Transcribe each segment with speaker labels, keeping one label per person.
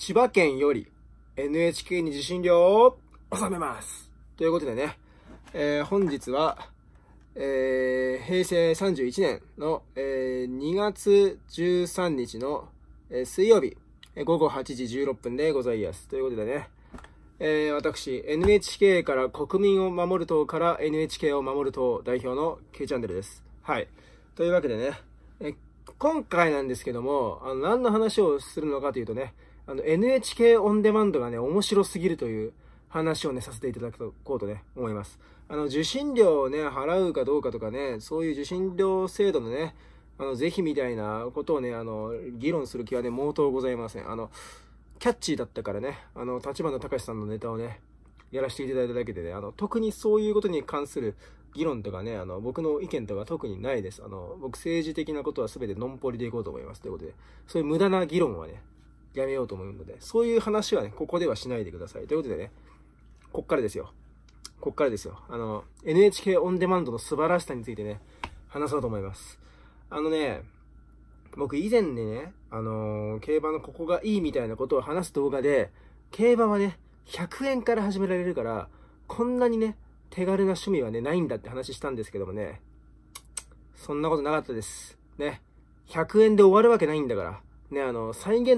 Speaker 1: 千葉県より NHK に受信料を納めます。ということでね、えー、本日は、えー、平成31年の、えー、2月13日の、え水曜日、え午後8時16分でございます。ということでね、え私、NHK から国民を守る党から NHK を守る党代表の K チャンネルです。はい。というわけでね、今回なんですけども、あの何の話をするのかというとね、あの、NHK オンデマンドがね、面白すぎるという話をね、させていただこうとね、思います。あの、受信料をね、払うかどうかとかね、そういう受信料制度のね、あの、是非みたいなことをね、あの、議論する気はね、毛頭ございません。あの、キャッチーだったからね、あの、立花隆さんのネタをね、やらせていただいただけでね、あの、特にそういうことに関する議論とかね、あの、僕の意見とか特にないです。あの、僕政治的なことは全てのんぽりでいこうと思います。ということで、そういう無駄な議論はね、やめようと思うので、そういう話はね、ここではしないでください。ということでね、こっからですよ。こっからですよ。あの、NHK オンデマンドの素晴らしさについてね、話そうと思います。あのね、僕以前にね、あのー、競馬のここがいいみたいなことを話す動画で、競馬はね、100円から始められるから、こんなにね、手軽な趣味はね、ないんだって話したんですけどもね、そんなことなかったです。ね、100円で終わるわけないんだから。ね、あの、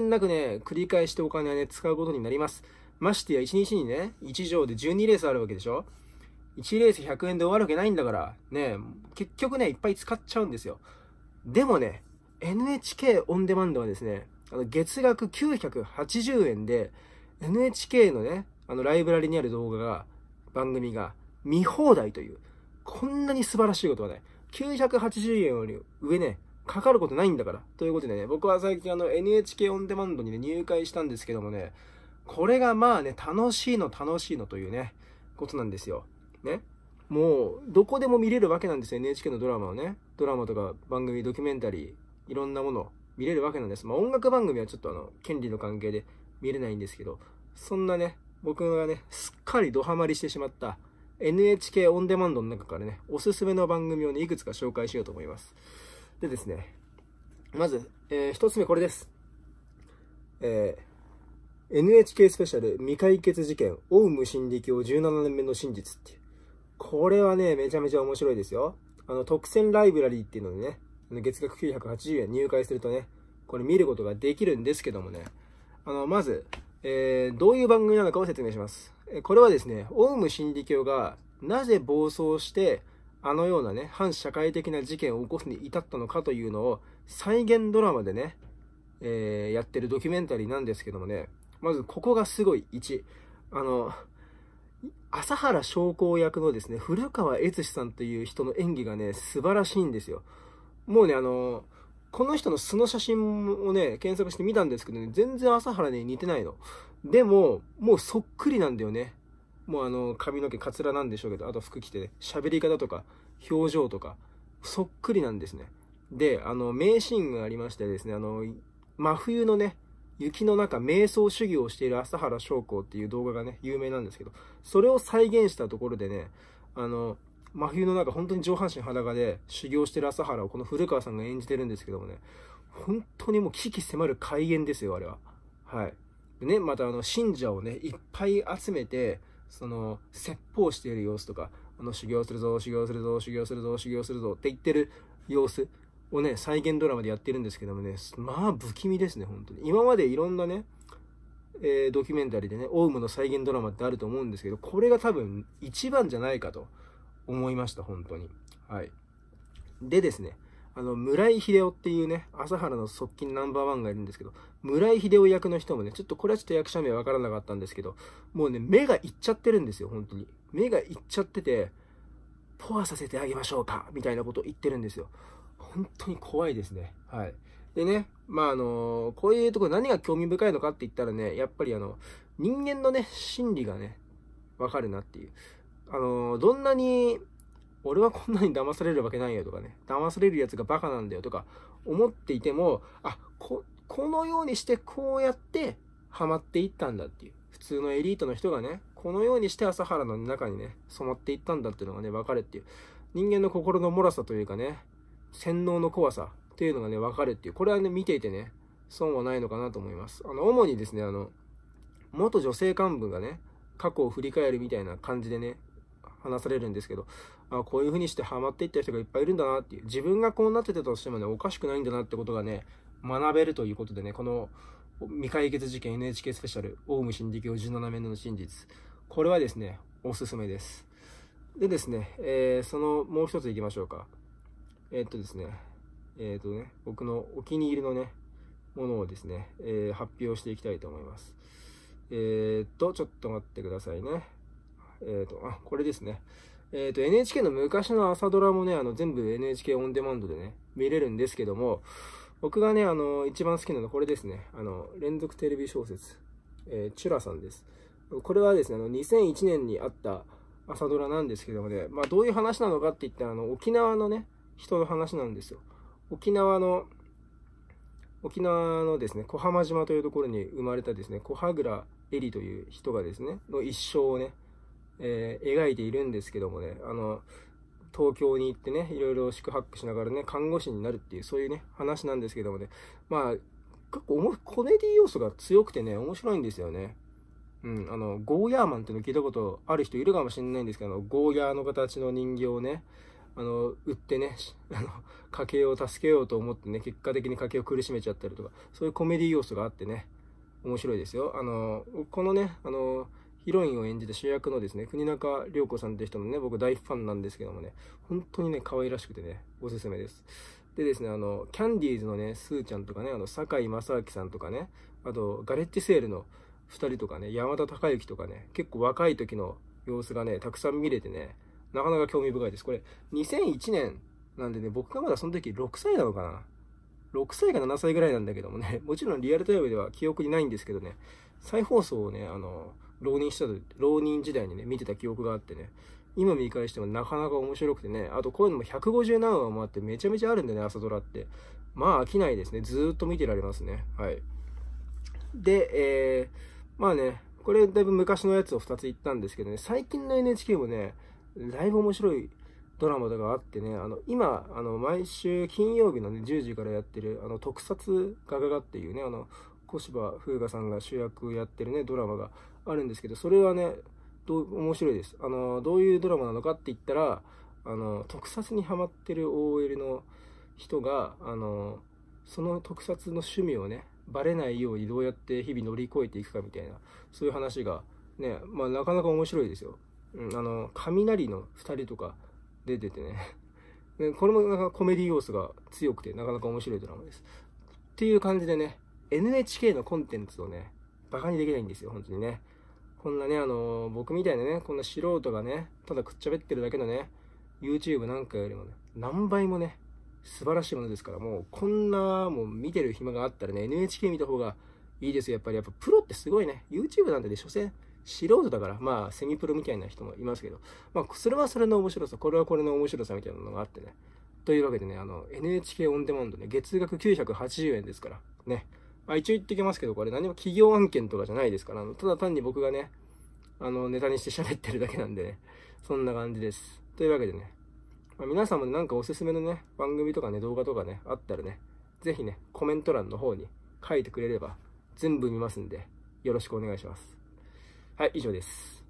Speaker 1: なくね、繰り返してお金はね、使うことになります。ましてや、1日にね、1畳で12レースあるわけでしょ ?1 レース100円で終わるわけないんだから、ね、結局ね、いっぱい使っちゃうんですよ。でもね、NHK オンデマンドはですね、あの月額980円で、NHK のね、あのライブラリにある動画が、番組が見放題という、こんなに素晴らしいことはない。980円より上ね、かかることないんだから。ということでね、僕は最近あの NHK オンデマンドにね、入会したんですけどもね、これがまあね、楽しいの楽しいのというね、ことなんですよ。ね。もう、どこでも見れるわけなんですよ、NHK のドラマをね。ドラマとか番組、ドキュメンタリー、いろんなもの見れるわけなんです。まあ音楽番組はちょっとあの、権利の関係で見れないんですけど、そんなね、僕がね、すっかりドハマりしてしまった NHK オンデマンドの中からね、おすすめの番組をね、いくつか紹介しようと思います。でですね、まず、えー、1つ目これです。えー、NHK スペシャル未解決事件、オウム真理教17年目の真実っていう。これはね、めちゃめちゃ面白いですよ。あの、特選ライブラリーっていうのでね、月額980円入会するとね、これ見ることができるんですけどもね、あの、まず、えー、どういう番組なのかを説明します。これはですね、オウム真理教がなぜ暴走して、あのようなね、反社会的な事件を起こすに至ったのかというのを再現ドラマでね、えー、やってるドキュメンタリーなんですけどもね、まずここがすごい1。あの、朝原将校役のですね、古川悦司さんという人の演技がね、素晴らしいんですよ。もうね、あの、この人の素の写真をね、検索してみたんですけどね、全然朝原に似てないの。でも、もうそっくりなんだよね。もうあの、髪の毛カツラなんでしょうけど、あと服着てね、喋り方とか、表情とか、そっくりなんですね。で、あの、名シーンがありましてですね、あの、真冬のね、雪の中、瞑想修行をしている朝原翔子っていう動画がね、有名なんですけど、それを再現したところでね、あの、真冬の中、本当に上半身裸で修行してる朝原をこの古川さんが演じてるんですけどもね、本当にもう危機迫る怪演ですよ、あれは。はい。でね、またあの、信者をね、いっぱい集めて、その説法している様子とかあの修行するぞ修行するぞ修行するぞ修行するぞって言ってる様子をね再現ドラマでやってるんですけどもねまあ不気味ですね本当に今までいろんなねえー、ドキュメンタリーでね、オウムの再現ドラマってあると思うんですけど、これが多分一番じゃないかと思いました、本当に。はい。でですね、あの、村井秀夫っていうね、朝原の側近ナンバーワンがいるんですけど、村井秀夫役の人もね、ちょっとこれはちょっと役者名わからなかったんですけど、もうね、目がいっちゃってるんですよ、本当に。目がいっちゃってて、ポアさせてあげましょうか、みたいなことを言ってるんですよ。本当に怖いですね。はい。でね、まああのー、こういうところ何が興味深いのかって言ったらね、やっぱりあの、人間のね、心理がね、わかるなっていう。あのー、どんなに俺はこんなに騙されるわけないよとかね、騙されるやつがバカなんだよとか思っていても、あ、こ、このようにしてこうやってハマっていったんだっていう。普通のエリートの人がね、このようにして朝原の中にね、染まっていったんだっていうのがね、分かるっていう。人間の心の脆さというかね、洗脳の怖さっていうのがね、分かるっていう。これはね、見ていてね、損はないのかなと思います。あの、主にですね、あの、元女性幹部がね、過去を振り返るみたいな感じでね、話されるんですけど、あこういう風にしてハマっていった人がいっぱいいるんだなっていう、自分がこうなってたとしてもね、おかしくないんだなってことがね、学べるということでね、この未解決事件 NHK スペシャル、オウム真理教17面の真実、これはですね、おすすめです。でですね、えー、そのもう一ついきましょうか。えー、っとですね、えー、っとね、僕のお気に入りのね、ものをですね、え発表していきたいと思います。えっと、ちょっと待ってくださいね。えっ、ー、と、あ、これですね。えっ、ー、と、NHK の昔の朝ドラもね、あの、全部 NHK オンデマンドでね、見れるんですけども、僕がね、あの、一番好きなのはこれですね。あの、連続テレビ小説、えー、チュラさんです。これはですね、あの、2001年にあった朝ドラなんですけどもね、まあ、どういう話なのかって言ったら、あの、沖縄のね、人の話なんですよ。沖縄の、沖縄のですね、小浜島というところに生まれたですね、小羽倉絵里という人がですね、の一生をね、えー、描いているんですけどもね、あの、東京に行ってね、いろいろ宿泊しながらね、看護師になるっていう、そういうね、話なんですけどもね、まあ、結構コメディ要素が強くてね、面白いんですよね。うん、あの、ゴーヤーマンっていうの聞いたことある人いるかもしれないんですけど、ゴーヤーの形の人形をね、あの、売ってね、あの、家計を助けようと思ってね、結果的に家計を苦しめちゃったりとか、そういうコメディ要素があってね、面白いですよ。あの、このね、あの、ヒロインを演じた主役のですね、国中涼子さんって人のね、僕大ファンなんですけどもね、本当にね、可愛らしくてね、おすすめです。でですね、あの、キャンディーズのね、すーちゃんとかね、あの、坂井正明さんとかね、あと、ガレッジセールの2人とかね、山田孝之とかね、結構若い時の様子がね、たくさん見れてね、なかなか興味深いです。これ、2001年なんでね、僕がまだその時6歳なのかな。6歳か7歳ぐらいなんだけどもね、もちろんリアルタイムでは記憶にないんですけどね、再放送をね、あの、浪人した浪人時代にね、見てた記憶があってね、今見返してもなかなか面白くてね、あとこういうのも150何話もあってめちゃめちゃあるんでね、朝ドラって。まあ飽きないですね。ずっと見てられますね。はい。で、えー、まあね、これだいぶ昔のやつを2つ言ったんですけどね、最近の NHK もね、だいぶ面白いドラマとかあってね、あの、今、あの、毎週金曜日のね、10時からやってる、あの、特撮ガガガっていうね、あの、小芝風花さんが主役やってるね、ドラマがあるんですけど、それはね、どう面白いです。あの、どういうドラマなのかって言ったら、あの、特撮にハマってる OL の人が、あの、その特撮の趣味をね、バレないようにどうやって日々乗り越えていくかみたいな、そういう話が、ね、まあなかなか面白いですよ。うん、あの、雷の2人とか出ててね。でこれもなんかコメディ要素が強くて、なかなか面白いドラマです。っていう感じでね、NHK のコンテンツをね、バカにできないんですよ、本当にね。こんなね、あのー、僕みたいなね、こんな素人がね、ただくっちゃべってるだけのね、YouTube なんかよりもね、何倍もね、素晴らしいものですから、もうこんな、もう見てる暇があったらね、NHK 見た方がいいですよ、やっぱり。やっぱプロってすごいね。YouTube なんてね、所詮、素人だから、まあ、セミプロみたいな人もいますけど、まあ、それはそれの面白さ、これはこれの面白さみたいなのがあってね。というわけでね、あの、NHK オンデマンドね、月額980円ですから、ね。まあ、一応言ってきますけど、これ何も企業案件とかじゃないですから、ただ単に僕がね、あの、ネタにして喋ってるだけなんでね、そんな感じです。というわけでね、まあ、皆さんもなんかおすすめのね、番組とかね、動画とかね、あったらね、ぜひね、コメント欄の方に書いてくれれば、全部見ますんで、よろしくお願いします。はい、以上です。